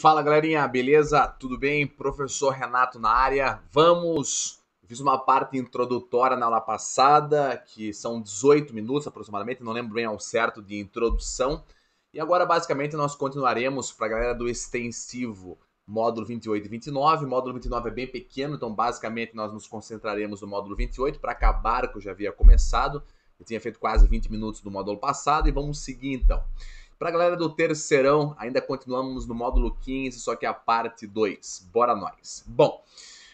Fala galerinha, beleza? Tudo bem? Professor Renato na área. Vamos! fiz uma parte introdutória na aula passada, que são 18 minutos aproximadamente, não lembro bem ao certo de introdução. E agora, basicamente, nós continuaremos para a galera do extensivo, módulo 28 e 29. O módulo 29 é bem pequeno, então, basicamente, nós nos concentraremos no módulo 28 para acabar que eu já havia começado. Eu tinha feito quase 20 minutos do módulo passado e vamos seguir então. Para a galera do terceirão, ainda continuamos no módulo 15, só que a parte 2. Bora nós. Bom,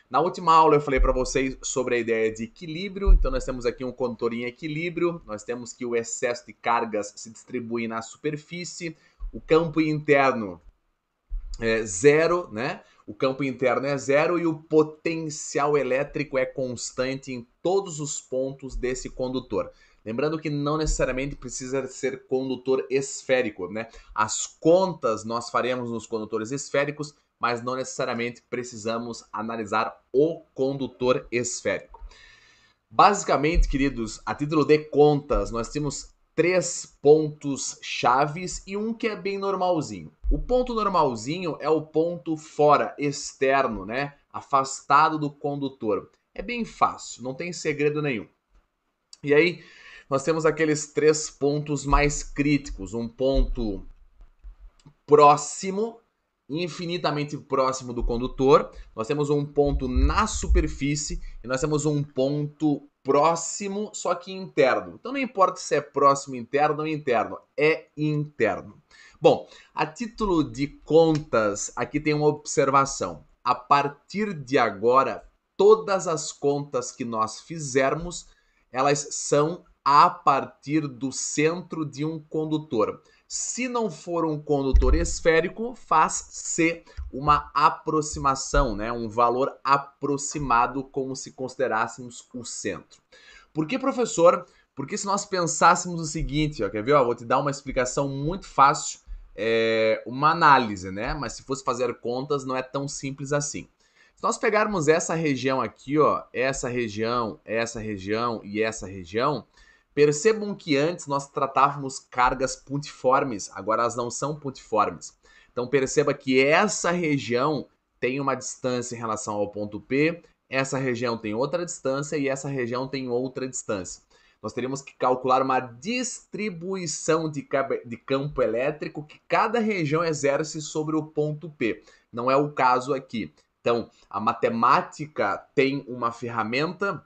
na última aula eu falei para vocês sobre a ideia de equilíbrio, então nós temos aqui um condutor em equilíbrio, nós temos que o excesso de cargas se distribui na superfície, o campo interno é zero, né? O campo interno é zero e o potencial elétrico é constante em todos os pontos desse condutor. Lembrando que não necessariamente precisa ser condutor esférico, né? As contas nós faremos nos condutores esféricos, mas não necessariamente precisamos analisar o condutor esférico. Basicamente, queridos, a título de contas, nós temos três pontos chaves e um que é bem normalzinho. O ponto normalzinho é o ponto fora, externo, né? Afastado do condutor. É bem fácil, não tem segredo nenhum. E aí, nós temos aqueles três pontos mais críticos. Um ponto próximo, infinitamente próximo do condutor. Nós temos um ponto na superfície e nós temos um ponto próximo, só que interno. Então não importa se é próximo interno ou interno, é interno. Bom, a título de contas, aqui tem uma observação. A partir de agora, todas as contas que nós fizermos, elas são a partir do centro de um condutor. Se não for um condutor esférico, faz-se uma aproximação, né? um valor aproximado, como se considerássemos o centro. Por que, professor? Porque se nós pensássemos o seguinte, ó, quer ver? Ó, vou te dar uma explicação muito fácil, é, uma análise, né? Mas se fosse fazer contas, não é tão simples assim. Se nós pegarmos essa região aqui, ó, essa região, essa região e essa região, Percebam que antes nós tratávamos cargas puntiformes, agora elas não são puntiformes. Então perceba que essa região tem uma distância em relação ao ponto P, essa região tem outra distância e essa região tem outra distância. Nós teríamos que calcular uma distribuição de, de campo elétrico que cada região exerce sobre o ponto P. Não é o caso aqui. Então, a matemática tem uma ferramenta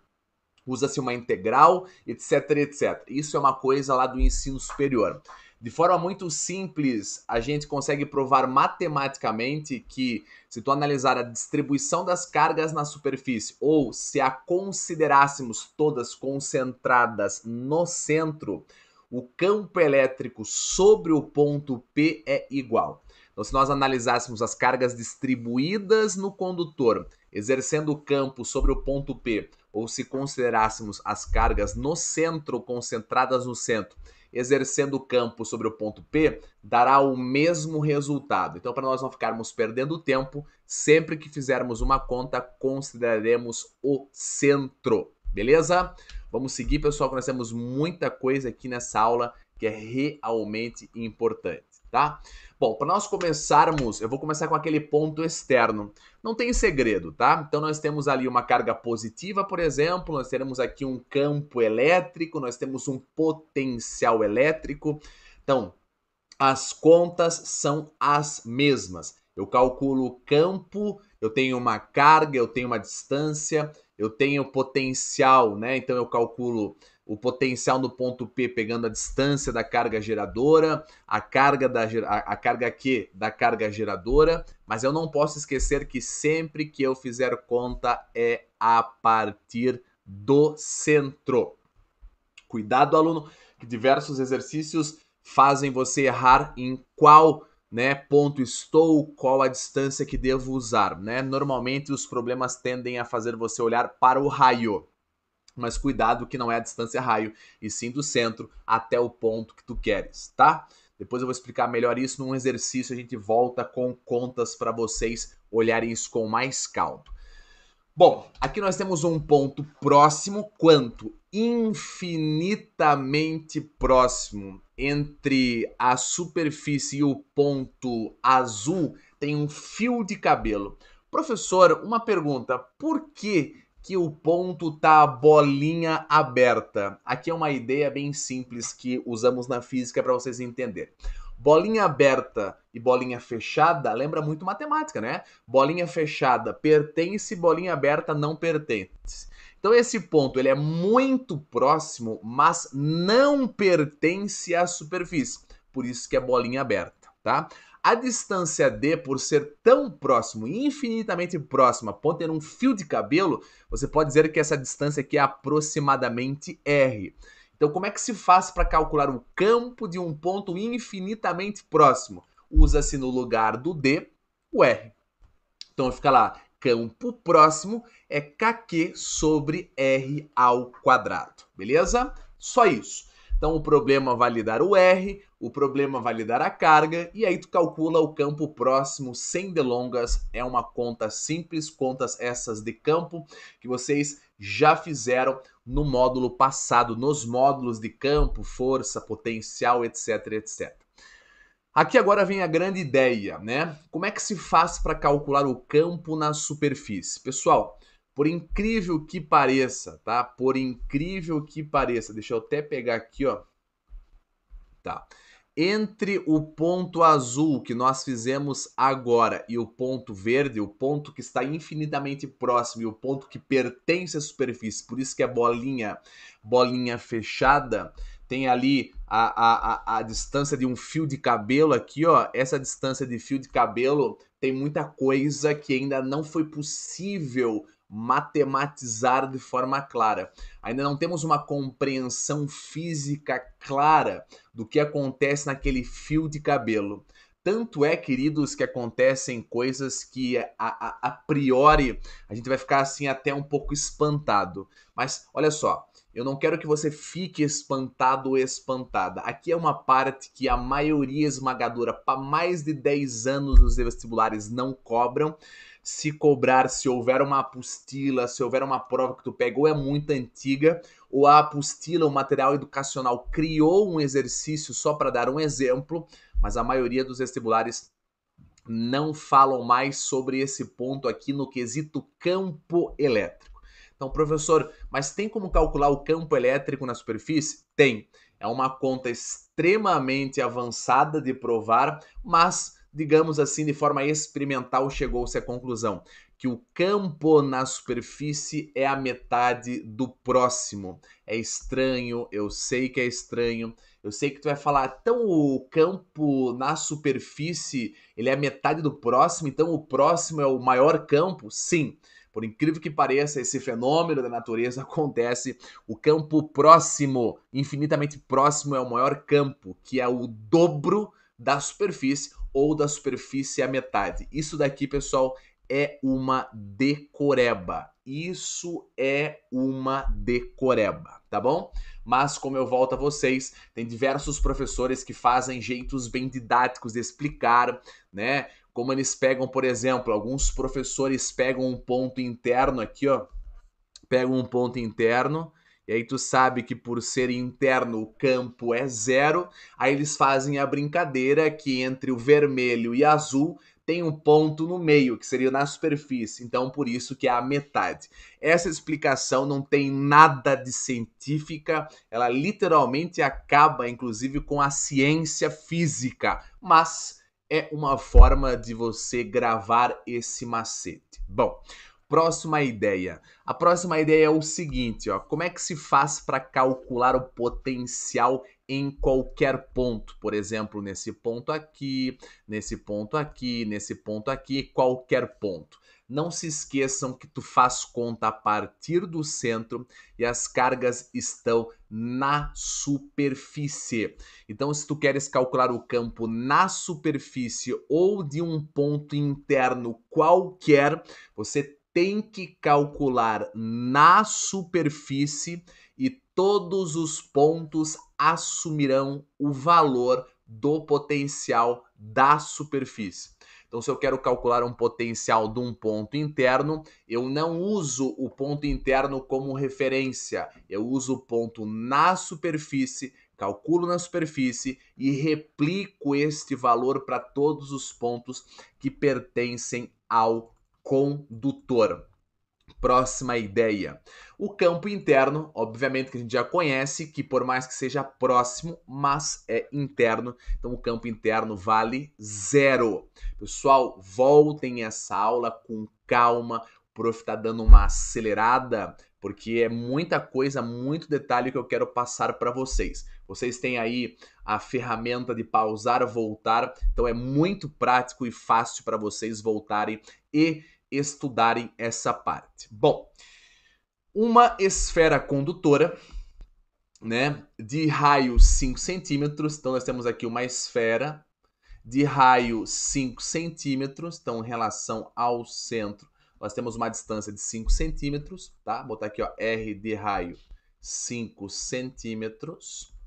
usa-se uma integral, etc, etc. Isso é uma coisa lá do ensino superior. De forma muito simples, a gente consegue provar matematicamente que, se tu analisar a distribuição das cargas na superfície, ou se a considerássemos todas concentradas no centro, o campo elétrico sobre o ponto P é igual. Então, se nós analisássemos as cargas distribuídas no condutor, exercendo o campo sobre o ponto P, ou se considerássemos as cargas no centro concentradas no centro, exercendo o campo sobre o ponto P, dará o mesmo resultado. Então, para nós não ficarmos perdendo tempo, sempre que fizermos uma conta, consideraremos o centro. Beleza? Vamos seguir, pessoal, que nós temos muita coisa aqui nessa aula que é realmente importante tá? Bom, para nós começarmos, eu vou começar com aquele ponto externo. Não tem segredo, tá? Então nós temos ali uma carga positiva, por exemplo, nós temos aqui um campo elétrico, nós temos um potencial elétrico. Então, as contas são as mesmas. Eu calculo o campo, eu tenho uma carga, eu tenho uma distância, eu tenho potencial, né? Então eu calculo o potencial no ponto P pegando a distância da carga geradora, a carga da a, carga Q da carga geradora, mas eu não posso esquecer que sempre que eu fizer conta é a partir do centro. Cuidado, aluno, que diversos exercícios fazem você errar em qual né, ponto estou, qual a distância que devo usar. Né? Normalmente os problemas tendem a fazer você olhar para o raio mas cuidado que não é a distância raio, e sim do centro até o ponto que tu queres, tá? Depois eu vou explicar melhor isso num exercício, a gente volta com contas para vocês olharem isso com mais calma. Bom, aqui nós temos um ponto próximo, quanto? Infinitamente próximo entre a superfície e o ponto azul tem um fio de cabelo. Professor, uma pergunta: por que que o ponto tá bolinha aberta. Aqui é uma ideia bem simples que usamos na física para vocês entenderem. Bolinha aberta e bolinha fechada lembra muito matemática, né? Bolinha fechada pertence, bolinha aberta não pertence. Então esse ponto ele é muito próximo, mas não pertence à superfície. Por isso que é bolinha aberta, tá? A distância D, por ser tão próximo, infinitamente próxima, a ter um fio de cabelo, você pode dizer que essa distância aqui é aproximadamente R. Então, como é que se faz para calcular o campo de um ponto infinitamente próximo? Usa-se no lugar do D o R. Então, fica lá, campo próximo é kq sobre R ao quadrado, beleza? Só isso. Então, o problema validar o R, o problema vai lhe dar a carga e aí tu calcula o campo próximo sem delongas. É uma conta simples, contas essas de campo que vocês já fizeram no módulo passado, nos módulos de campo, força, potencial, etc, etc. Aqui agora vem a grande ideia, né? Como é que se faz para calcular o campo na superfície? Pessoal, por incrível que pareça, tá? Por incrível que pareça, deixa eu até pegar aqui, ó. Tá entre o ponto azul que nós fizemos agora e o ponto verde, o ponto que está infinitamente próximo e o ponto que pertence à superfície, por isso que é bolinha, bolinha fechada, tem ali a, a, a, a distância de um fio de cabelo aqui, ó. Essa distância de fio de cabelo tem muita coisa que ainda não foi possível matematizar de forma clara. Ainda não temos uma compreensão física clara do que acontece naquele fio de cabelo. Tanto é, queridos, que acontecem coisas que a, a, a priori a gente vai ficar assim até um pouco espantado. Mas olha só, eu não quero que você fique espantado ou espantada. Aqui é uma parte que a maioria esmagadora, para mais de 10 anos, os vestibulares não cobram, se cobrar se houver uma apostila, se houver uma prova que tu pegou é muito antiga, ou a apostila, o material educacional criou um exercício só para dar um exemplo, mas a maioria dos vestibulares não falam mais sobre esse ponto aqui no quesito campo elétrico. Então, professor, mas tem como calcular o campo elétrico na superfície? Tem. É uma conta extremamente avançada de provar, mas digamos assim, de forma experimental, chegou-se à conclusão que o campo na superfície é a metade do próximo. É estranho, eu sei que é estranho. Eu sei que tu vai falar, então o campo na superfície, ele é a metade do próximo, então o próximo é o maior campo? Sim. Por incrível que pareça, esse fenômeno da natureza acontece. O campo próximo, infinitamente próximo, é o maior campo, que é o dobro da superfície, ou da superfície à metade. Isso daqui, pessoal, é uma decoreba. Isso é uma decoreba, tá bom? Mas como eu volto a vocês, tem diversos professores que fazem jeitos bem didáticos de explicar, né? Como eles pegam, por exemplo, alguns professores pegam um ponto interno aqui, ó. Pegam um ponto interno, e aí tu sabe que por ser interno o campo é zero, aí eles fazem a brincadeira que entre o vermelho e azul tem um ponto no meio, que seria na superfície, então por isso que é a metade. Essa explicação não tem nada de científica, ela literalmente acaba inclusive com a ciência física, mas é uma forma de você gravar esse macete. Bom, Próxima ideia. A próxima ideia é o seguinte, ó. Como é que se faz para calcular o potencial em qualquer ponto? Por exemplo, nesse ponto aqui, nesse ponto aqui, nesse ponto aqui, qualquer ponto. Não se esqueçam que tu faz conta a partir do centro e as cargas estão na superfície. Então, se tu queres calcular o campo na superfície ou de um ponto interno qualquer, você tem que calcular na superfície e todos os pontos assumirão o valor do potencial da superfície. Então, se eu quero calcular um potencial de um ponto interno, eu não uso o ponto interno como referência. Eu uso o ponto na superfície, calculo na superfície e replico este valor para todos os pontos que pertencem ao condutor. Próxima ideia. O campo interno, obviamente que a gente já conhece, que por mais que seja próximo, mas é interno, então o campo interno vale zero. Pessoal, voltem essa aula com calma, o prof está dando uma acelerada, porque é muita coisa, muito detalhe que eu quero passar para vocês. Vocês têm aí a ferramenta de pausar, voltar, então é muito prático e fácil para vocês voltarem e estudarem essa parte. Bom, uma esfera condutora, né, de raio 5 centímetros, então nós temos aqui uma esfera de raio 5 centímetros, então em relação ao centro, nós temos uma distância de 5 centímetros, tá? Vou botar aqui, ó, R de raio 5 centímetros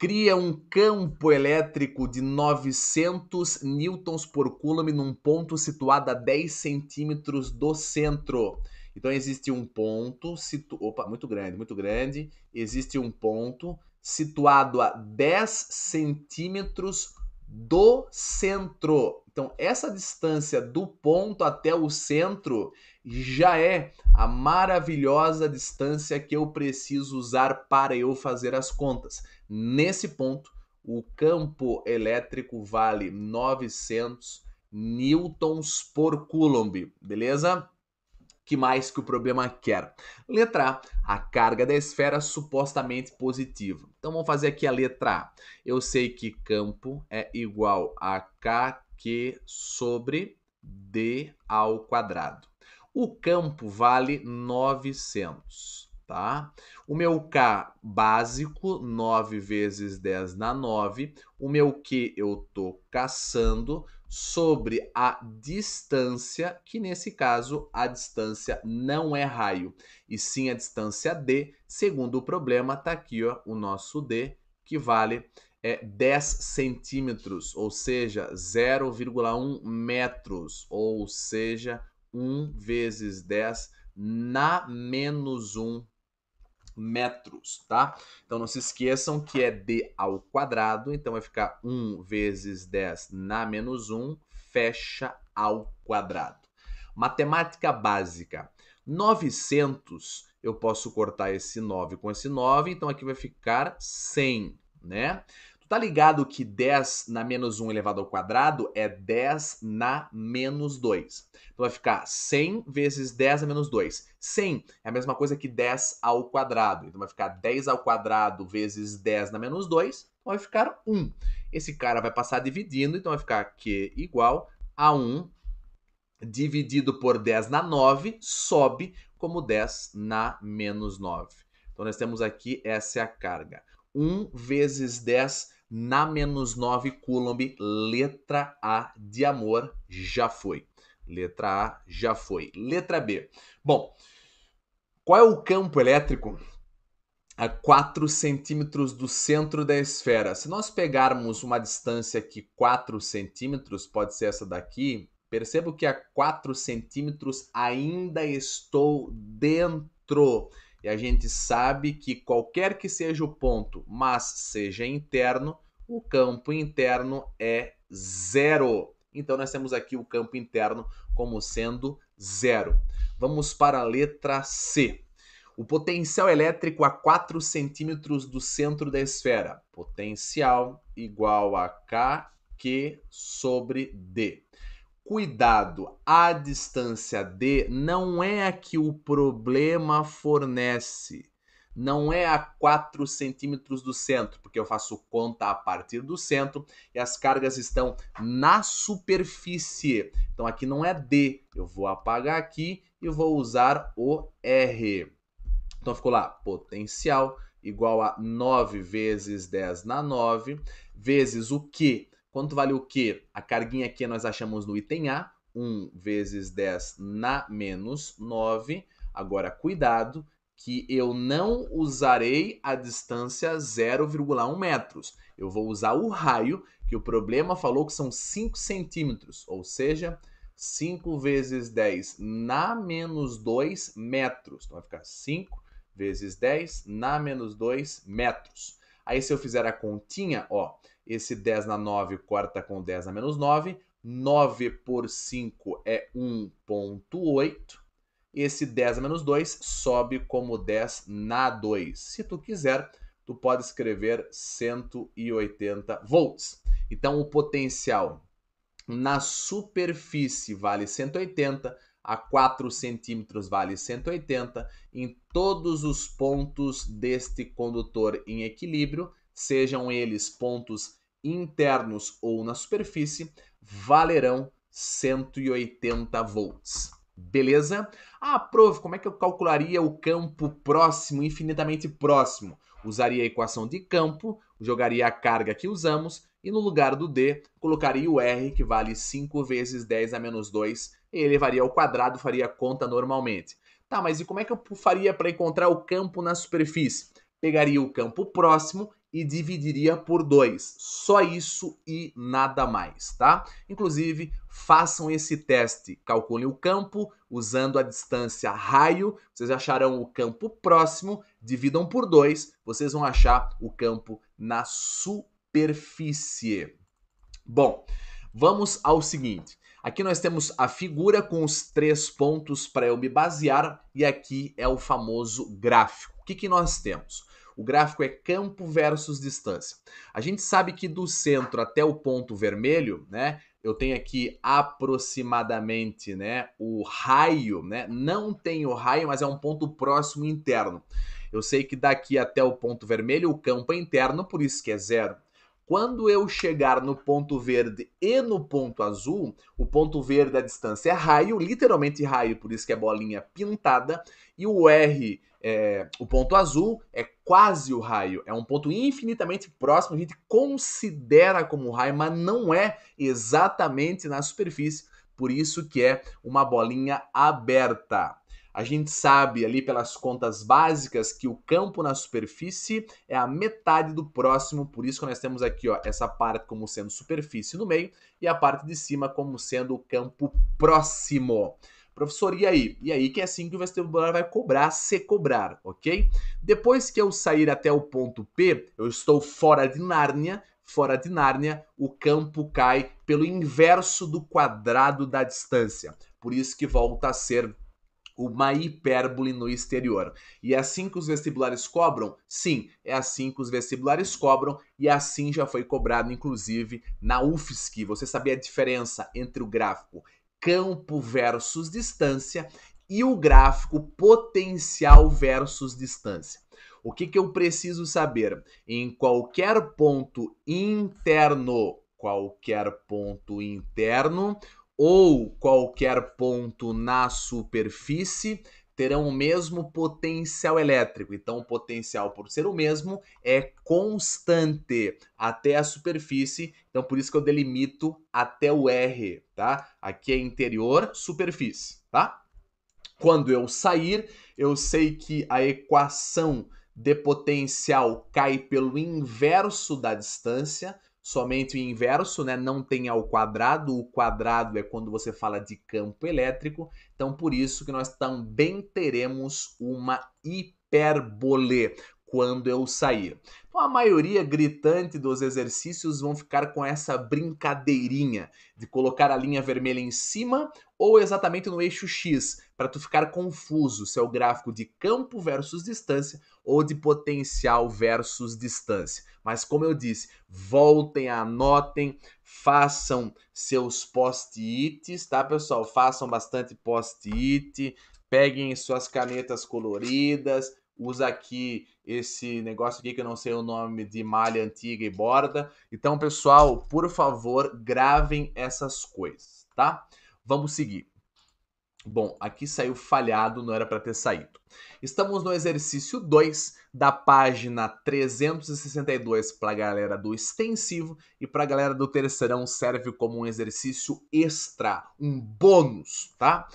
cria um campo elétrico de 900 newtons por coulomb num ponto situado a 10 centímetros do centro. Então existe um ponto, situ... opa, muito grande, muito grande. Existe um ponto situado a 10 centímetros do centro. Então essa distância do ponto até o centro já é a maravilhosa distância que eu preciso usar para eu fazer as contas. Nesse ponto, o campo elétrico vale 900 newtons por coulomb, beleza? que mais que o problema quer? Letra A, a carga da esfera supostamente positiva. Então vamos fazer aqui a letra A. Eu sei que campo é igual a KQ sobre D ao quadrado. O campo vale 900, tá? O meu K básico, 9 vezes 10 na 9. O meu Q eu tô caçando sobre a distância, que nesse caso a distância não é raio, e sim a distância D. Segundo o problema, tá aqui ó, o nosso D, que vale é 10 centímetros, ou seja, 0,1 metros, ou seja, 1 vezes 10 na menos 1 metros, tá? Então não se esqueçam que é d ao quadrado, então vai ficar 1 vezes 10 na menos 1, fecha ao quadrado. Matemática básica. 900, eu posso cortar esse 9 com esse 9, então aqui vai ficar 100, né? Tá ligado que 10 na menos 1 elevado ao quadrado é 10 na menos 2. Então vai ficar 100 vezes 10 a menos 2. 100 é a mesma coisa que 10 ao quadrado. Então vai ficar 10 ao quadrado vezes 10 na menos 2. Então vai ficar 1. Esse cara vai passar dividindo, então vai ficar Q igual a 1 dividido por 10 na 9 sobe como 10 na menos 9. Então nós temos aqui essa é a carga. 1 vezes 10 na menos 9 Coulomb, letra A de amor, já foi. Letra A, já foi. Letra B. Bom, qual é o campo elétrico a 4 centímetros do centro da esfera? Se nós pegarmos uma distância aqui 4 centímetros, pode ser essa daqui, percebo que a 4 centímetros ainda estou dentro e a gente sabe que qualquer que seja o ponto, mas seja interno, o campo interno é zero. Então nós temos aqui o campo interno como sendo zero. Vamos para a letra C. O potencial elétrico a 4 centímetros do centro da esfera. Potencial igual a kq sobre D. Cuidado, a distância D não é a que o problema fornece. Não é a 4 centímetros do centro, porque eu faço conta a partir do centro e as cargas estão na superfície. Então aqui não é D, eu vou apagar aqui e vou usar o R. Então ficou lá potencial igual a 9 vezes 10 na 9, vezes o que? Quanto vale o Q? A carguinha aqui nós achamos no item A, 1 vezes 10 na menos 9. Agora, cuidado, que eu não usarei a distância 0,1 metros. Eu vou usar o raio, que o problema falou que são 5 centímetros, ou seja, 5 vezes 10 na menos 2 metros. Então vai ficar 5 vezes 10 na menos 2 metros. Aí se eu fizer a continha, ó, esse 10 na 9 corta com 10 na menos 9. 9 por 5 é 1.8. Esse 10 a menos 2 sobe como 10 na 2. Se tu quiser, tu pode escrever 180 volts. Então o potencial na superfície vale 180, a 4 centímetros vale 180, em todos os pontos deste condutor em equilíbrio, sejam eles pontos internos ou na superfície valerão 180 volts. Beleza? Ah, prof, como é que eu calcularia o campo próximo, infinitamente próximo? Usaria a equação de campo, jogaria a carga que usamos e no lugar do D colocaria o R, que vale 5 vezes 10 a menos 2, e elevaria ao quadrado, faria a conta normalmente. Tá, mas e como é que eu faria para encontrar o campo na superfície? Pegaria o campo próximo e dividiria por 2. Só isso e nada mais, tá? Inclusive, façam esse teste. Calculem o campo usando a distância raio. Vocês acharão o campo próximo, dividam por 2, vocês vão achar o campo na superfície. Bom, vamos ao seguinte. Aqui nós temos a figura com os três pontos para eu me basear e aqui é o famoso gráfico. O que, que nós temos? O gráfico é campo versus distância. A gente sabe que do centro até o ponto vermelho, né, eu tenho aqui aproximadamente né, o raio, né? Não tem o raio, mas é um ponto próximo interno. Eu sei que daqui até o ponto vermelho o campo é interno, por isso que é zero. Quando eu chegar no ponto verde e no ponto azul, o ponto verde a distância é raio, literalmente raio, por isso que é bolinha pintada, e o R é, o ponto azul é quase o raio, é um ponto infinitamente próximo, a gente considera como raio, mas não é exatamente na superfície, por isso que é uma bolinha aberta. A gente sabe ali pelas contas básicas que o campo na superfície é a metade do próximo, por isso que nós temos aqui ó, essa parte como sendo superfície no meio e a parte de cima como sendo o campo próximo. Professor, e aí? E aí que é assim que o vestibular vai cobrar, se cobrar, ok? Depois que eu sair até o ponto P, eu estou fora de Nárnia, fora de Nárnia, o campo cai pelo inverso do quadrado da distância. Por isso que volta a ser uma hipérbole no exterior. E é assim que os vestibulares cobram? Sim, é assim que os vestibulares cobram e assim já foi cobrado, inclusive, na UFSC. Você sabia a diferença entre o gráfico campo versus distância e o gráfico potencial versus distância. O que, que eu preciso saber? Em qualquer ponto interno, qualquer ponto interno ou qualquer ponto na superfície, terão o mesmo potencial elétrico. Então, o potencial, por ser o mesmo, é constante até a superfície. Então, por isso que eu delimito até o R, tá? Aqui é interior, superfície, tá? Quando eu sair, eu sei que a equação de potencial cai pelo inverso da distância, somente o inverso, né? Não tem ao quadrado. O quadrado é quando você fala de campo elétrico. Então, por isso que nós também teremos uma hipérbole quando eu sair. Então, a maioria gritante dos exercícios vão ficar com essa brincadeirinha de colocar a linha vermelha em cima ou exatamente no eixo X, para tu ficar confuso se é o gráfico de campo versus distância ou de potencial versus distância. Mas como eu disse, voltem, anotem, façam seus post-its, tá, pessoal? Façam bastante post-it, peguem suas canetas coloridas, usa aqui esse negócio aqui que eu não sei o nome de malha antiga e borda. Então, pessoal, por favor, gravem essas coisas, tá? Vamos seguir. Bom, aqui saiu falhado, não era para ter saído. Estamos no exercício 2 da página 362 para a galera do extensivo e para a galera do terceirão serve como um exercício extra, um bônus, tá?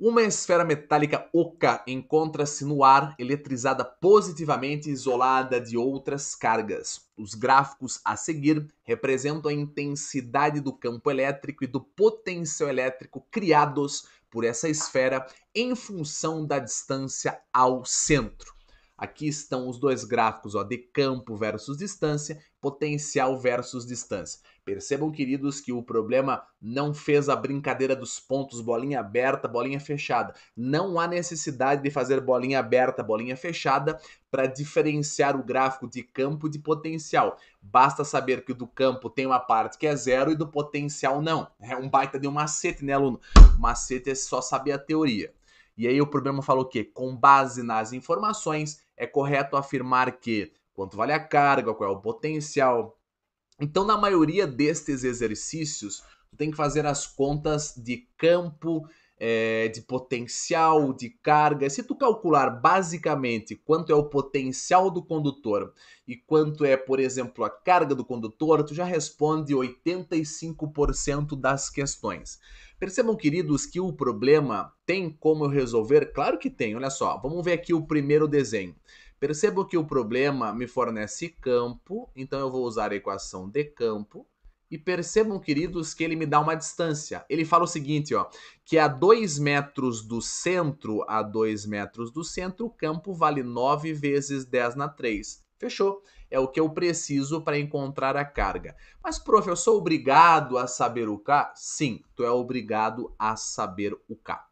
Uma esfera metálica oca encontra-se no ar, eletrizada positivamente isolada de outras cargas. Os gráficos a seguir representam a intensidade do campo elétrico e do potencial elétrico criados por essa esfera em função da distância ao centro. Aqui estão os dois gráficos ó, de campo versus distância, potencial versus distância. Percebam, queridos, que o problema não fez a brincadeira dos pontos, bolinha aberta, bolinha fechada. Não há necessidade de fazer bolinha aberta, bolinha fechada para diferenciar o gráfico de campo de potencial. Basta saber que o do campo tem uma parte que é zero e do potencial não. É um baita de um macete, né, aluno? O macete é só saber a teoria. E aí o problema falou o quê? Com base nas informações, é correto afirmar que quanto vale a carga, qual é o potencial. Então, na maioria destes exercícios, tu tem que fazer as contas de campo é, de potencial de carga. Se tu calcular basicamente quanto é o potencial do condutor e quanto é, por exemplo, a carga do condutor, tu já responde 85% das questões. Percebam, queridos, que o problema tem como eu resolver? Claro que tem, olha só. Vamos ver aqui o primeiro desenho. Percebo que o problema me fornece campo, então eu vou usar a equação de campo. E percebam, queridos, que ele me dá uma distância. Ele fala o seguinte, ó, que a 2 metros do centro, a 2 metros do centro, o campo vale 9 vezes 10 na 3. Fechou. É o que eu preciso para encontrar a carga. Mas, prof, eu sou obrigado a saber o K? Sim, tu é obrigado a saber o K.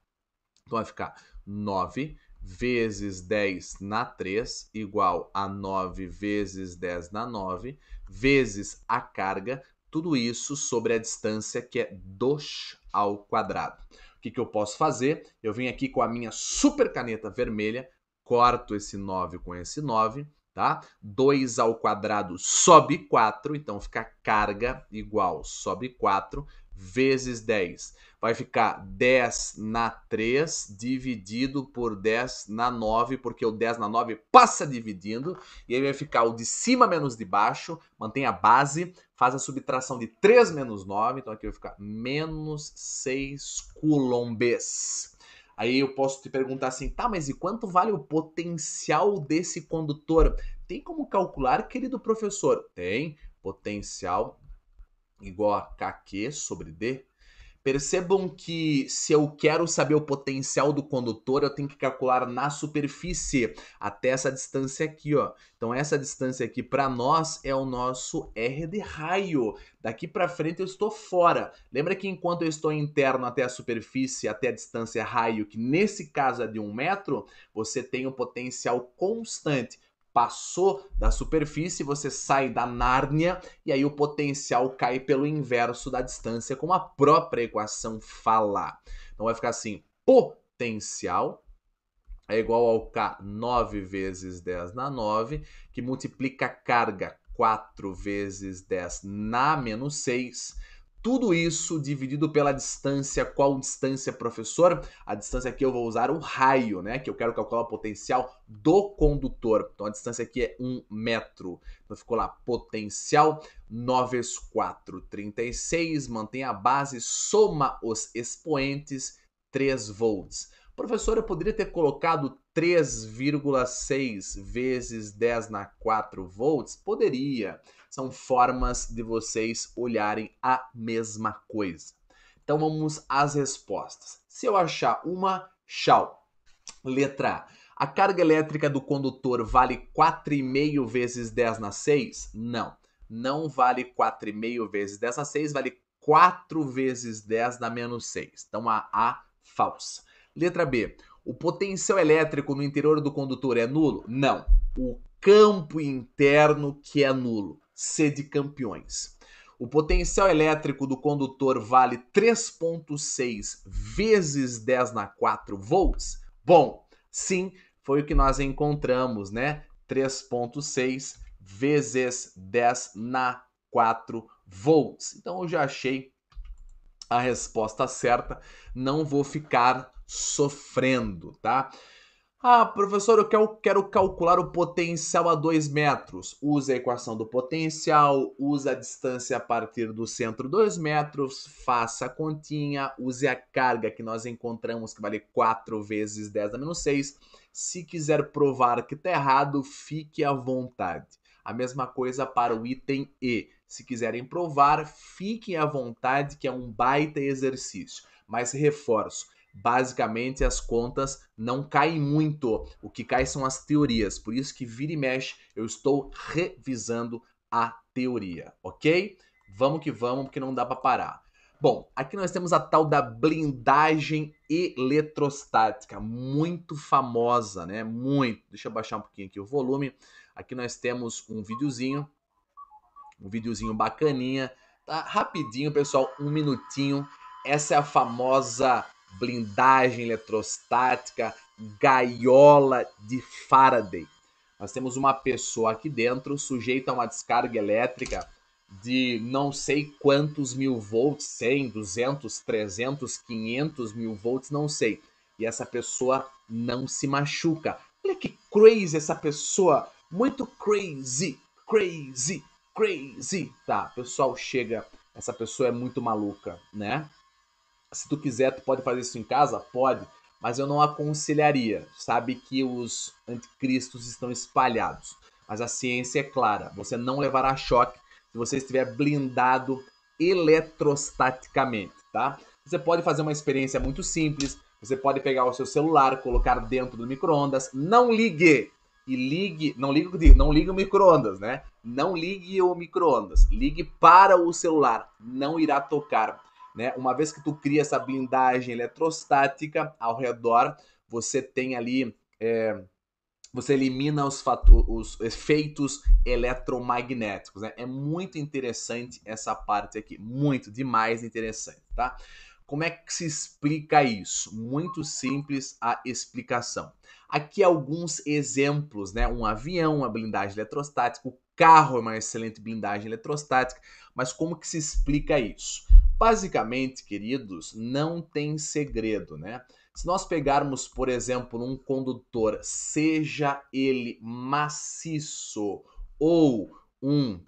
Então vai ficar 9 vezes 10 na 3 igual a 9 vezes 10 na 9 vezes a carga tudo isso sobre a distância que é 2 ao quadrado. O que, que eu posso fazer? Eu venho aqui com a minha super caneta vermelha, corto esse 9 com esse 9, tá? 2 ao quadrado sobe 4, então fica carga igual sobe 4 vezes 10. Vai ficar 10 na 3 dividido por 10 na 9, porque o 10 na 9 passa dividindo, e aí vai ficar o de cima menos de baixo, mantém a base, faz a subtração de 3 menos 9, então aqui vai ficar menos 6 coulombes. Aí eu posso te perguntar assim, tá, mas e quanto vale o potencial desse condutor? Tem como calcular, querido professor? Tem. Potencial igual a KQ sobre D, percebam que se eu quero saber o potencial do condutor, eu tenho que calcular na superfície até essa distância aqui, ó. Então essa distância aqui para nós é o nosso R de raio. Daqui para frente eu estou fora. Lembra que enquanto eu estou interno até a superfície, até a distância raio, que nesse caso é de um metro, você tem o um potencial constante passou da superfície, você sai da Nárnia e aí o potencial cai pelo inverso da distância, como a própria equação fala. Então vai ficar assim: potencial é igual ao K 9 vezes 10 na 9, que multiplica a carga 4 vezes 10 na menos 6 tudo isso dividido pela distância, qual distância, professor? A distância aqui eu vou usar o raio, né? Que eu quero calcular o potencial do condutor. Então a distância aqui é 1 metro. Então ficou lá potencial 9 vezes 4, 36. Mantém a base, soma os expoentes, 3 volts. Professor, eu poderia ter colocado 3,6 vezes 10 na 4 volts? Poderia são formas de vocês olharem a mesma coisa. Então vamos às respostas. Se eu achar uma, tchau. Letra A. A carga elétrica do condutor vale 4,5 vezes 10 na 6? Não. Não vale 4,5 vezes 10 na 6, vale 4 vezes 10 na menos 6. Então a A falsa. Letra B. O potencial elétrico no interior do condutor é nulo? Não. O campo interno que é nulo. C de campeões. O potencial elétrico do condutor vale 3,6 vezes 10 na 4 volts? Bom, sim, foi o que nós encontramos, né? 3,6 vezes 10 na 4 volts. Então eu já achei a resposta certa, não vou ficar sofrendo, tá? Ah, professor, eu quero, quero calcular o potencial a 2 metros. Usa a equação do potencial, usa a distância a partir do centro 2 metros, faça a continha, use a carga que nós encontramos, que vale 4 vezes 10 a menos 6. Se quiser provar que está errado, fique à vontade. A mesma coisa para o item E. Se quiserem provar, fiquem à vontade, que é um baita exercício. Mas reforço, basicamente as contas não caem muito. O que cai são as teorias. Por isso que vira e mexe, eu estou revisando a teoria, ok? Vamos que vamos, porque não dá para parar. Bom, aqui nós temos a tal da blindagem eletrostática, muito famosa, né? Muito. Deixa eu baixar um pouquinho aqui o volume. Aqui nós temos um videozinho, um videozinho bacaninha, tá? Rapidinho, pessoal, um minutinho. Essa é a famosa blindagem eletrostática, gaiola de Faraday. Nós temos uma pessoa aqui dentro sujeita a uma descarga elétrica de não sei quantos mil volts, 100, 200, 300, 500 mil volts, não sei. E essa pessoa não se machuca. Olha que crazy essa pessoa, muito crazy, crazy, crazy. Tá, pessoal, chega, essa pessoa é muito maluca, né? se tu quiser, tu pode fazer isso em casa? Pode, mas eu não aconselharia. Sabe que os anticristos estão espalhados. Mas a ciência é clara: você não levará choque se você estiver blindado eletrostaticamente, tá? Você pode fazer uma experiência muito simples. Você pode pegar o seu celular, colocar dentro do microondas não ligue e ligue, não ligue, não ligue o microondas né? Não ligue o microondas ligue para o celular, não irá tocar. Né? Uma vez que tu cria essa blindagem eletrostática ao redor, você tem ali. É, você elimina os, os, efeitos eletromagnéticos. Né? É muito interessante essa parte aqui, muito demais interessante, tá? Como é que se explica isso? Muito simples a explicação. Aqui alguns exemplos, né? Um avião, uma blindagem eletrostática, o carro é uma excelente blindagem eletrostática, mas como que se explica isso? Basicamente, queridos, não tem segredo, né? Se nós pegarmos, por exemplo, um condutor, seja ele maciço ou um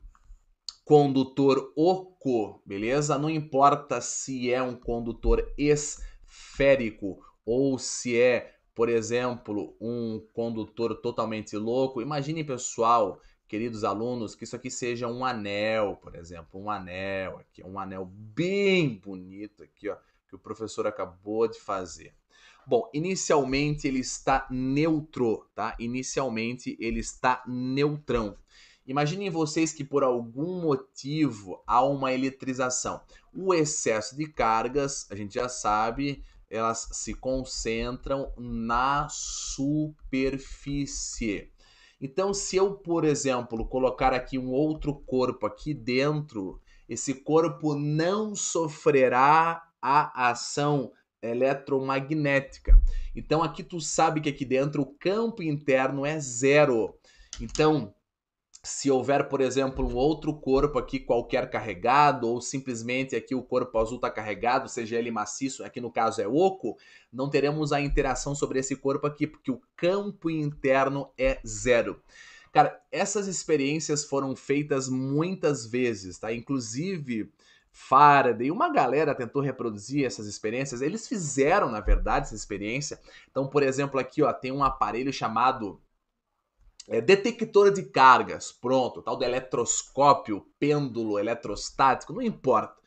condutor oco, beleza? Não importa se é um condutor esférico ou se é, por exemplo, um condutor totalmente louco. Imagine, pessoal, queridos alunos, que isso aqui seja um anel, por exemplo, um anel aqui, um anel bem bonito aqui, ó, que o professor acabou de fazer. Bom, inicialmente ele está neutro, tá? Inicialmente ele está neutrão. Imaginem vocês que por algum motivo há uma eletrização. O excesso de cargas, a gente já sabe, elas se concentram na superfície. Então, se eu, por exemplo, colocar aqui um outro corpo aqui dentro, esse corpo não sofrerá a ação eletromagnética. Então, aqui tu sabe que aqui dentro o campo interno é zero. Então, se houver, por exemplo, um outro corpo aqui qualquer carregado, ou simplesmente aqui o corpo azul está carregado, seja ele maciço, aqui no caso é oco, não teremos a interação sobre esse corpo aqui, porque o campo interno é zero. Cara, essas experiências foram feitas muitas vezes, tá? Inclusive, Faraday, uma galera tentou reproduzir essas experiências. Eles fizeram, na verdade, essa experiência. Então, por exemplo, aqui ó, tem um aparelho chamado é, detectora de cargas, pronto, tal do eletroscópio, pêndulo eletrostático, não importa.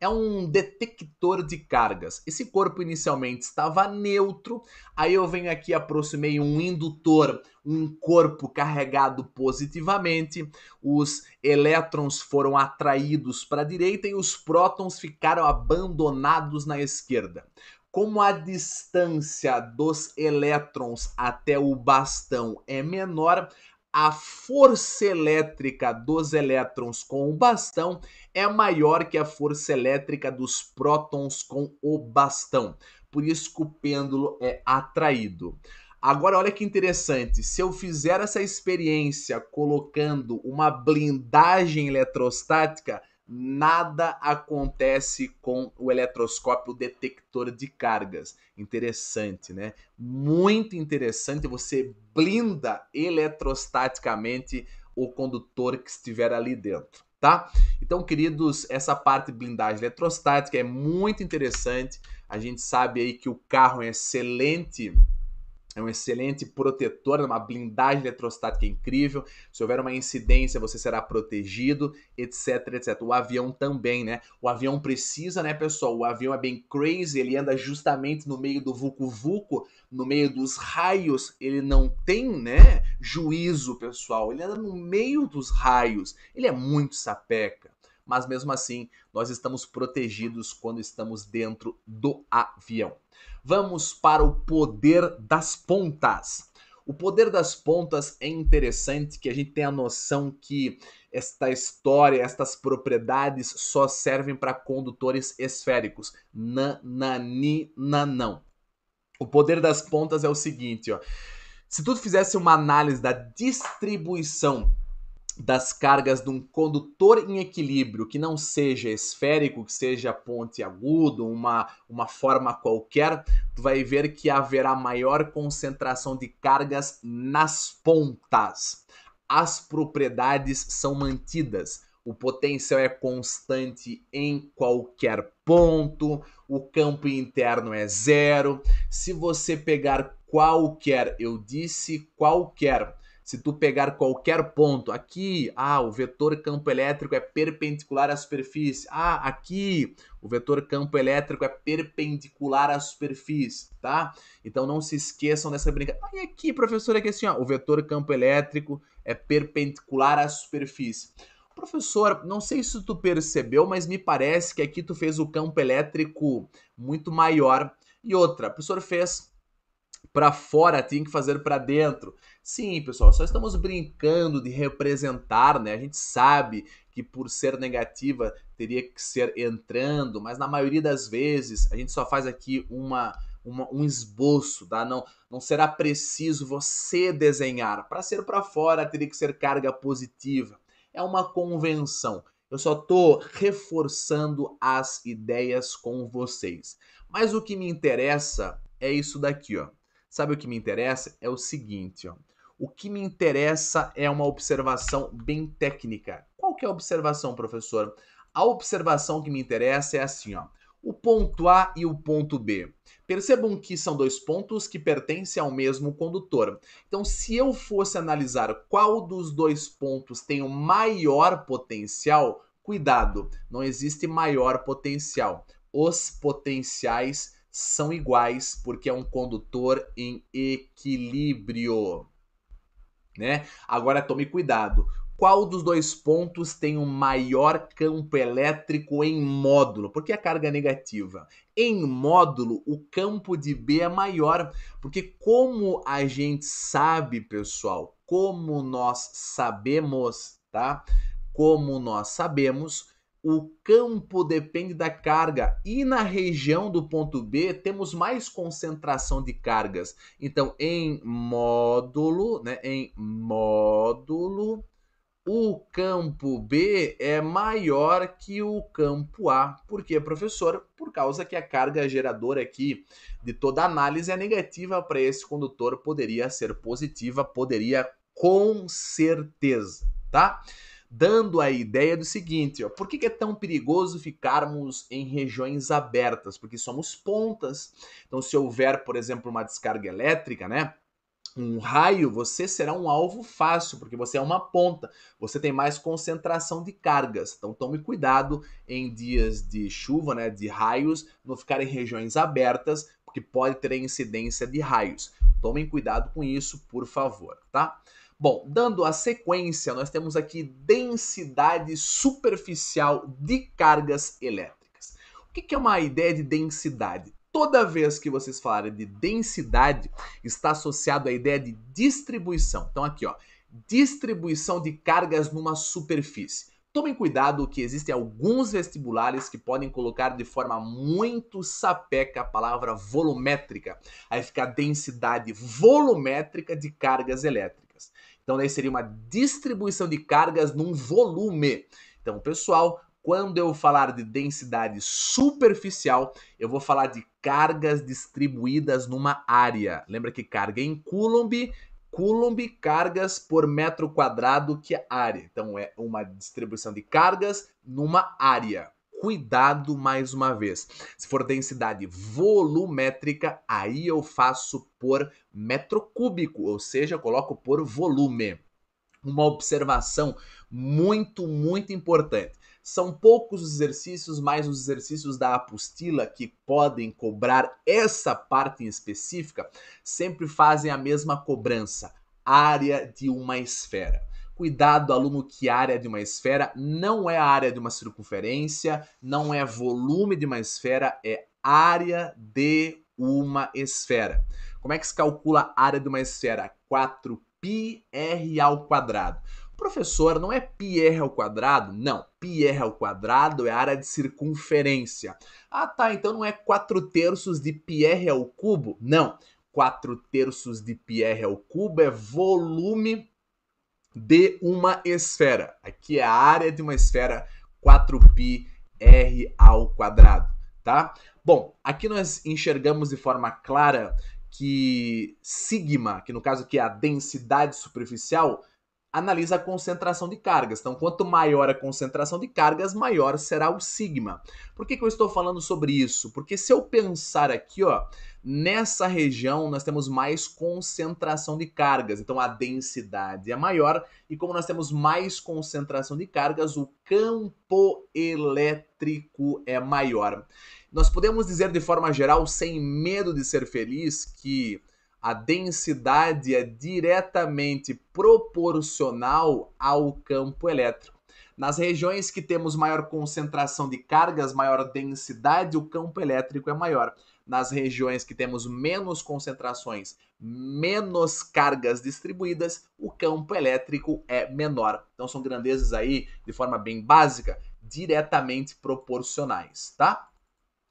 É um detector de cargas. Esse corpo inicialmente estava neutro, aí eu venho aqui aproximei um indutor, um corpo carregado positivamente, os elétrons foram atraídos para a direita e os prótons ficaram abandonados na esquerda. Como a distância dos elétrons até o bastão é menor, a força elétrica dos elétrons com o bastão é maior que a força elétrica dos prótons com o bastão. Por isso que o pêndulo é atraído. Agora, olha que interessante: se eu fizer essa experiência colocando uma blindagem eletrostática, nada acontece com o eletroscópio o detector de cargas. Interessante, né? Muito interessante. Você blinda eletrostaticamente o condutor que estiver ali dentro, tá? Então, queridos, essa parte de blindagem eletrostática é muito interessante. A gente sabe aí que o carro é excelente é um excelente protetor, uma blindagem eletrostática é incrível. Se houver uma incidência, você será protegido, etc, etc. O avião também, né? O avião precisa, né, pessoal? O avião é bem crazy, ele anda justamente no meio do vucu-vucu, no meio dos raios, ele não tem, né, juízo, pessoal. Ele anda no meio dos raios. Ele é muito sapeca mas mesmo assim nós estamos protegidos quando estamos dentro do avião vamos para o poder das pontas. O poder das pontas é interessante que a gente tem a noção que esta história, estas propriedades só servem para condutores esféricos. Nanani, nanão. O poder das pontas é o seguinte, ó. Se tu fizesse uma análise da distribuição das cargas de um condutor em equilíbrio que não seja esférico, que seja pontiagudo, uma, uma forma qualquer, tu vai ver que haverá maior concentração de cargas nas pontas. As propriedades são mantidas. O potencial é constante em qualquer ponto, o campo interno é zero. Se você pegar qualquer, eu disse qualquer, se tu pegar qualquer ponto, aqui, ah, o vetor campo elétrico é perpendicular à superfície. Ah, aqui, o vetor campo elétrico é perpendicular à superfície, tá? Então não se esqueçam dessa brincadeira. Ah, e aqui, professor, é que assim, ó, o vetor campo elétrico é perpendicular à superfície. Professor, não sei se tu percebeu, mas me parece que aqui tu fez o campo elétrico muito maior. E outra, o professor fez para fora, tinha que fazer para dentro. Sim, pessoal, só estamos brincando de representar, né? A gente sabe que por ser negativa teria que ser entrando, mas na maioria das vezes a gente só faz aqui uma, uma um esboço, tá? Não, não será preciso você desenhar. Para ser para fora teria que ser carga positiva. É uma convenção. Eu só estou reforçando as ideias com vocês. Mas o que me interessa é isso daqui, ó. Sabe o que me interessa? É o seguinte, ó. O que me interessa é uma observação bem técnica. Qual que é a observação, professor? A observação que me interessa é assim, ó. O ponto A e o ponto B. Percebam que são dois pontos que pertencem ao mesmo condutor. Então, se eu fosse analisar qual dos dois pontos tem o maior potencial, cuidado, não existe maior potencial. Os potenciais são iguais porque é um condutor em equilíbrio né? Agora tome cuidado. Qual dos dois pontos tem o maior campo elétrico em módulo? Porque é a carga negativa em módulo, o campo de B é maior, porque como a gente sabe, pessoal, como nós sabemos, tá? Como nós sabemos, o campo depende da carga e na região do ponto B temos mais concentração de cargas. Então, em módulo, né, em módulo, o campo B é maior que o campo A. Por quê, professor? Por causa que a carga geradora aqui de toda análise é negativa para esse condutor, poderia ser positiva, poderia com certeza, tá? dando a ideia do seguinte: ó, por que, que é tão perigoso ficarmos em regiões abertas? Porque somos pontas. Então, se houver, por exemplo, uma descarga elétrica, né? um raio, você será um alvo fácil, porque você é uma ponta, você tem mais concentração de cargas. Então tome cuidado em dias de chuva, né, de raios, não ficar em regiões abertas, porque pode ter incidência de raios. Tomem cuidado com isso, por favor, tá? Bom, dando a sequência, nós temos aqui densidade superficial de cargas elétricas. O que é uma ideia de densidade? Toda vez que vocês falarem de densidade, está associado à ideia de distribuição. Então aqui, ó, distribuição de cargas numa superfície. Tomem cuidado que existem alguns vestibulares que podem colocar de forma muito sapeca a palavra volumétrica. Aí fica a densidade volumétrica de cargas elétricas. Então, daí seria uma distribuição de cargas num volume. Então, pessoal, quando eu falar de densidade superficial, eu vou falar de cargas distribuídas numa área. Lembra que carga é em Coulomb, Coulomb cargas por metro quadrado que é área. Então é uma distribuição de cargas numa área cuidado mais uma vez. Se for densidade volumétrica, aí eu faço por metro cúbico, ou seja, coloco por volume. Uma observação muito, muito importante. São poucos os exercícios, mais os exercícios da apostila que podem cobrar essa parte em específica, sempre fazem a mesma cobrança, área de uma esfera. Cuidado, aluno, que área de uma esfera não é área de uma circunferência, não é volume de uma esfera, é área de uma esfera. Como é que se calcula a área de uma esfera? 4πr ao quadrado. Professor, não é πr ao quadrado? Não, πr ao quadrado é a área de circunferência. Ah, tá, então não é 4 terços de πr ao cubo? Não, 4 terços de πr ao cubo é volume de uma esfera. Aqui é a área de uma esfera 4π r ao quadrado, tá? Bom, aqui nós enxergamos de forma clara que sigma, que no caso aqui é a densidade superficial, analisa a concentração de cargas. Então, quanto maior a concentração de cargas, maior será o sigma. Por que, que eu estou falando sobre isso? Porque se eu pensar aqui, ó, nessa região nós temos mais concentração de cargas, então a densidade é maior e como nós temos mais concentração de cargas, o campo elétrico é maior. Nós podemos dizer de forma geral, sem medo de ser feliz, que a densidade é diretamente proporcional ao campo elétrico. Nas regiões que temos maior concentração de cargas, maior densidade, o campo elétrico é maior. Nas regiões que temos menos concentrações, menos cargas distribuídas, o campo elétrico é menor. Então são grandezas aí, de forma bem básica, diretamente proporcionais, tá?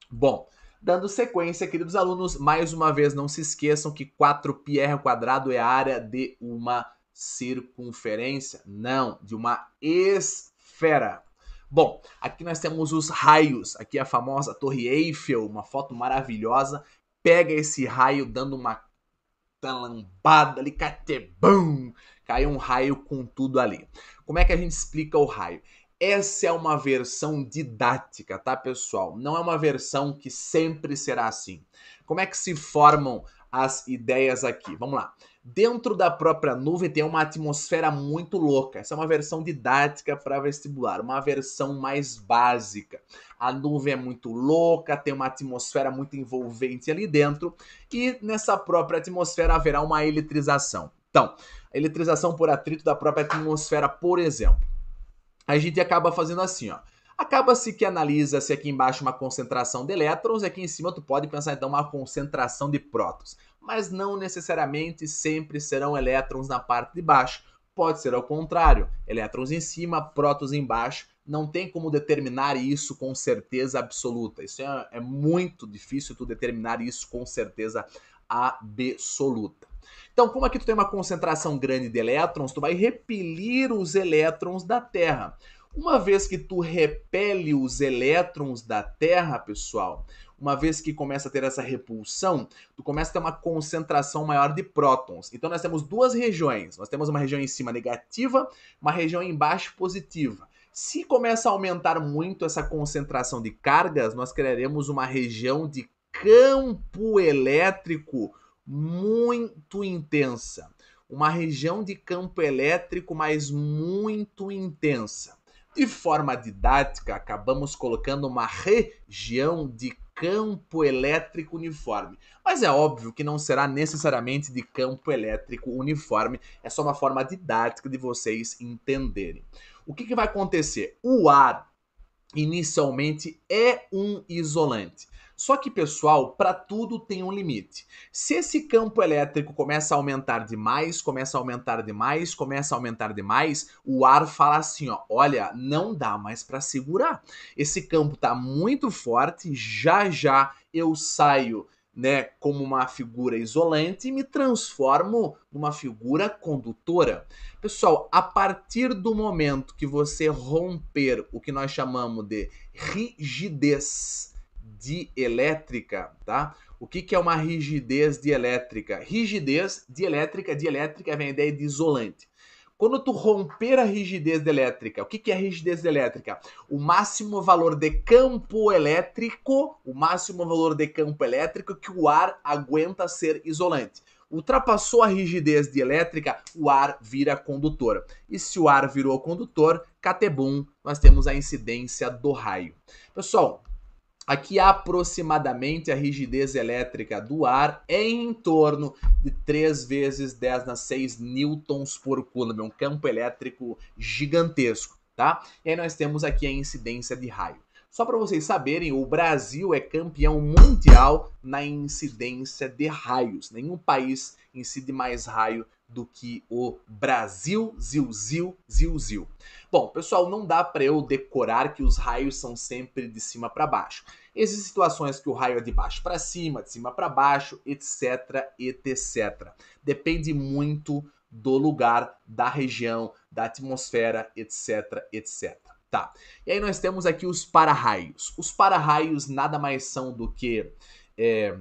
Bom, Dando sequência, queridos alunos, mais uma vez não se esqueçam que 4πr quadrado é a área de uma circunferência, não, de uma esfera. Bom, aqui nós temos os raios, aqui a famosa Torre Eiffel, uma foto maravilhosa. Pega esse raio dando uma lambada ali, catebum! Cai um raio com tudo ali. Como é que a gente explica o raio? Essa é uma versão didática, tá, pessoal? Não é uma versão que sempre será assim. Como é que se formam as ideias aqui? Vamos lá. Dentro da própria nuvem tem uma atmosfera muito louca. Essa é uma versão didática para vestibular, uma versão mais básica. A nuvem é muito louca, tem uma atmosfera muito envolvente ali dentro, e nessa própria atmosfera haverá uma eletrização. Então, eletrização por atrito da própria atmosfera, por exemplo a gente acaba fazendo assim, ó. Acaba-se que analisa-se aqui embaixo uma concentração de elétrons, e aqui em cima tu pode pensar então uma concentração de prótons. Mas não necessariamente sempre serão elétrons na parte de baixo. Pode ser ao contrário, elétrons em cima, prótons embaixo. Não tem como determinar isso com certeza absoluta. Isso é, é muito difícil tu determinar isso com certeza absoluta. Então, como aqui tu tem uma concentração grande de elétrons, tu vai repelir os elétrons da Terra. Uma vez que tu repele os elétrons da Terra, pessoal, uma vez que começa a ter essa repulsão, tu começa a ter uma concentração maior de prótons. Então nós temos duas regiões. Nós temos uma região em cima negativa, uma região embaixo positiva. Se começa a aumentar muito essa concentração de cargas, nós criaremos uma região de campo elétrico muito intensa. Uma região de campo elétrico, mas muito intensa. De forma didática, acabamos colocando uma região de campo elétrico uniforme. Mas é óbvio que não será necessariamente de campo elétrico uniforme, é só uma forma didática de vocês entenderem. O que, que vai acontecer? O ar inicialmente é um isolante. Só que, pessoal, para tudo tem um limite. Se esse campo elétrico começa a aumentar demais, começa a aumentar demais, começa a aumentar demais, o ar fala assim, ó, olha, não dá mais para segurar. Esse campo tá muito forte, já já eu saio né, como uma figura isolante e me transformo numa figura condutora. Pessoal, a partir do momento que você romper o que nós chamamos de rigidez, dielétrica, tá? O que, que é uma rigidez dielétrica? Rigidez dielétrica, dielétrica vem a ideia de isolante. Quando tu romper a rigidez elétrica, o que, que é rigidez elétrica? O máximo valor de campo elétrico, o máximo valor de campo elétrico que o ar aguenta ser isolante. Ultrapassou a rigidez dielétrica, o ar vira condutor. E se o ar virou condutor, catebum, nós temos a incidência do raio. Pessoal, Aqui aproximadamente a rigidez elétrica do ar é em torno de 3 vezes 10 na 6 newtons por coulomb, é um campo elétrico gigantesco, tá? E aí nós temos aqui a incidência de raio. Só para vocês saberem, o Brasil é campeão mundial na incidência de raios. Nenhum país incide mais raio do que o Brasil, ziu, ziu, Bom, pessoal, não dá para eu decorar que os raios são sempre de cima para baixo. Existem situações que o raio é de baixo para cima, de cima para baixo, etc, etc. Depende muito do lugar, da região, da atmosfera, etc, etc. Tá. E aí nós temos aqui os para-raios. Os para-raios nada mais são do que é,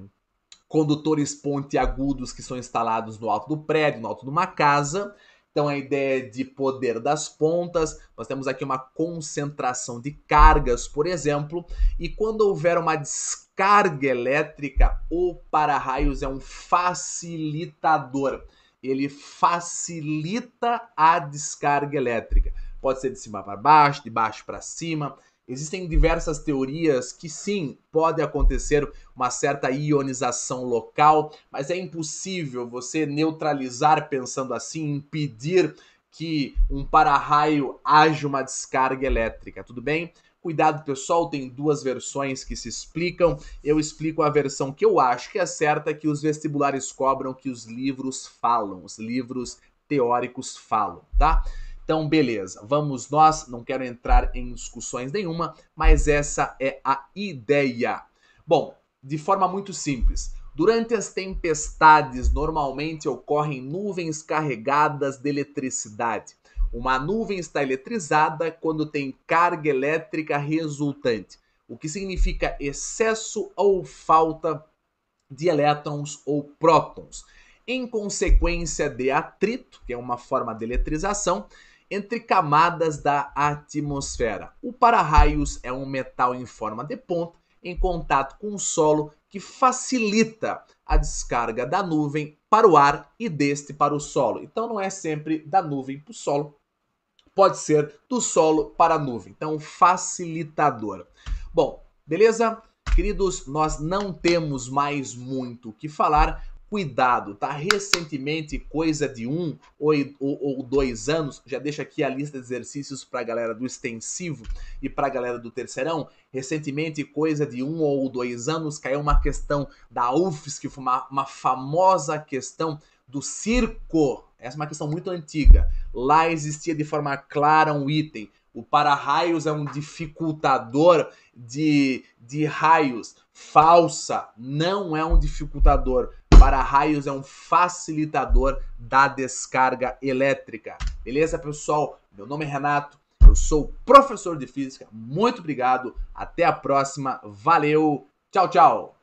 condutores pontiagudos que são instalados no alto do prédio, no alto de uma casa. Então a ideia é de poder das pontas, nós temos aqui uma concentração de cargas, por exemplo, e quando houver uma descarga elétrica, o para-raios é um facilitador. Ele facilita a descarga elétrica. Pode ser de cima para baixo, de baixo para cima, Existem diversas teorias que sim, pode acontecer uma certa ionização local, mas é impossível você neutralizar pensando assim, impedir que um para-raio haja uma descarga elétrica, tudo bem? Cuidado, pessoal, tem duas versões que se explicam. Eu explico a versão que eu acho que é certa, que os vestibulares cobram, que os livros falam, os livros teóricos falam, tá? Então, beleza, vamos nós, não quero entrar em discussões nenhuma, mas essa é a ideia. Bom, de forma muito simples. Durante as tempestades, normalmente ocorrem nuvens carregadas de eletricidade. Uma nuvem está eletrizada quando tem carga elétrica resultante, o que significa excesso ou falta de elétrons ou prótons. Em consequência de atrito, que é uma forma de eletrização, entre camadas da atmosfera. O para-raios é um metal em forma de ponta em contato com o solo que facilita a descarga da nuvem para o ar e deste para o solo. Então não é sempre da nuvem para o solo, pode ser do solo para a nuvem. Então facilitador. Bom, beleza? Queridos, nós não temos mais muito o que falar, Cuidado, tá? Recentemente, coisa de um ou, ou, ou dois anos, já deixa aqui a lista de exercícios para a galera do extensivo e para a galera do terceirão. Recentemente, coisa de um ou dois anos, caiu uma questão da UFSC, que foi uma, uma famosa questão do circo. Essa é uma questão muito antiga. Lá existia de forma clara um item. O para-raios é um dificultador de, de raios. Falsa, não é um dificultador. Para-raios é um facilitador da descarga elétrica. Beleza, pessoal? Meu nome é Renato, eu sou professor de física. Muito obrigado, até a próxima. Valeu, tchau, tchau.